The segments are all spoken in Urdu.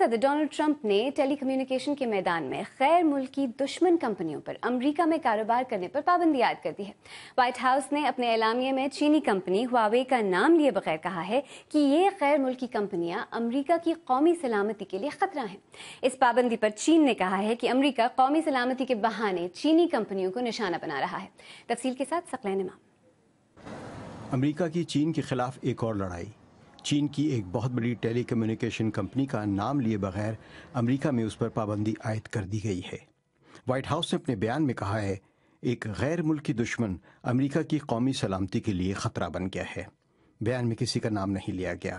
صدر ڈونلڈ ٹرمپ نے ٹیلی کمیونیکیشن کے میدان میں غیر ملکی دشمن کمپنیوں پر امریکہ میں کاروبار کرنے پر پابندی عائد کر دی ہے وائٹ ہاؤس نے اپنے اعلامیے میں چینی کمپنی ہواوے کا نام لیے بغیر کہا ہے کہ یہ غیر ملکی کمپنیاں امریکہ کی قومی سلامتی کے لیے خطرہ ہیں اس پابندی پر چین نے کہا ہے کہ امریکہ قومی سلامتی کے بہانے چینی کمپنیوں کو نشانہ بنا رہا ہے تفصیل کے ساتھ امریکہ کی چین کے خلاف ایک اور لڑائی چین کی ایک بہت بڑی ٹیلی کمیونیکیشن کمپنی کا نام لیے بغیر امریکہ میں اس پر پابندی عائد کر دی گئی ہے وائٹ ہاؤس نے اپنے بیان میں کہا ہے ایک غیر ملکی دشمن امریکہ کی قومی سلامتی کے لیے خطرہ بن گیا ہے بیان میں کسی کا نام نہیں لیا گیا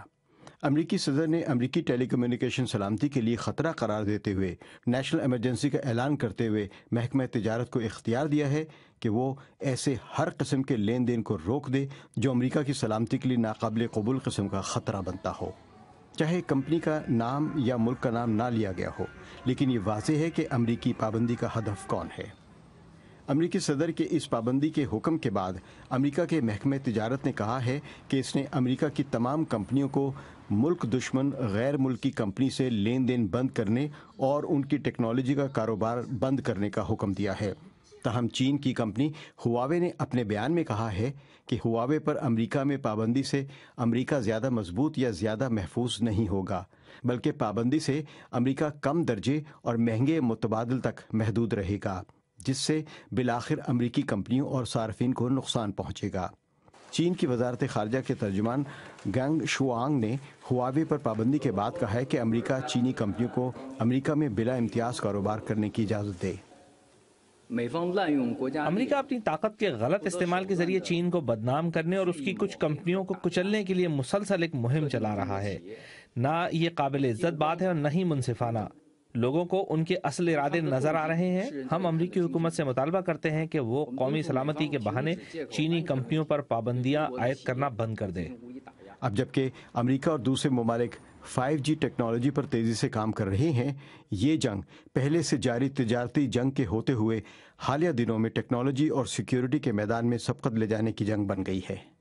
امریکی صدر نے امریکی ٹیلی کمیونیکیشن سلامتی کے لیے خطرہ قرار دیتے ہوئے نیشنل ایمرجنسی کا اعلان کرتے ہوئے محکمہ تجارت کو اختیار دیا ہے کہ وہ ایسے ہر قسم کے لین دین کو روک دے جو امریکہ کی سلامتی کے لیے ناقابل قبول قسم کا خطرہ بنتا ہو چاہے کمپنی کا نام یا ملک کا نام نہ لیا گیا ہو لیکن یہ واضح ہے کہ امریکی پابندی کا ہدف کون ہے امریکی صدر کے اس پابندی کے حکم کے بعد امریکہ کے محکمہ تجارت نے کہا ہے کہ اس نے امریکہ کی تمام کمپنیوں کو ملک دشمن غیر ملکی کمپنی سے لین دین بند کرنے اور ان کی ٹیکنالوجی کا کاروبار بند کرنے کا حکم دیا ہے تاہم چین کی کمپنی ہواوے نے اپنے بیان میں کہا ہے کہ ہواوے پر امریکہ میں پابندی سے امریکہ زیادہ مضبوط یا زیادہ محفوظ نہیں ہوگا بلکہ پابندی سے امریکہ کم درجے اور مہنگے متبادل تک محدود رہے گا جس سے بالآخر امریکی کمپنیوں اور صارفین کو نقصان پہنچے گا چین کی وزارت خارجہ کے ترجمان گنگ شوانگ نے ہواوی پر پابندی کے بعد کہا ہے کہ امریکہ چینی کمپنیوں کو امریکہ میں بلا امتیاز کاروبار کرنے کی اجازت دے امریکہ اپنی طاقت کے غلط استعمال کے ذریعے چین کو بدنام کرنے اور اس کی کچھ کمپنیوں کو کچلنے کے لیے مسلسل ایک مہم چلا رہا ہے نہ یہ قابل عزت بات ہے اور نہ ہی منصفانہ لوگوں کو ان کے اصل ارادے نظر آ رہے ہیں ہم امریکی حکومت سے مطالبہ کرتے ہیں کہ وہ قومی سلامتی کے بہانے چینی کمپنیوں پر پابندیاں عائد کرنا بند کر دے اب جبکہ امریکہ اور دوسرے ممالک فائیو جی ٹیکنالوجی پر تیزی سے کام کر رہے ہیں یہ جنگ پہلے سے جاری تجارتی جنگ کے ہوتے ہوئے حالیہ دنوں میں ٹیکنالوجی اور سیکیورٹی کے میدان میں سبقت لے جانے کی جنگ بن گئی ہے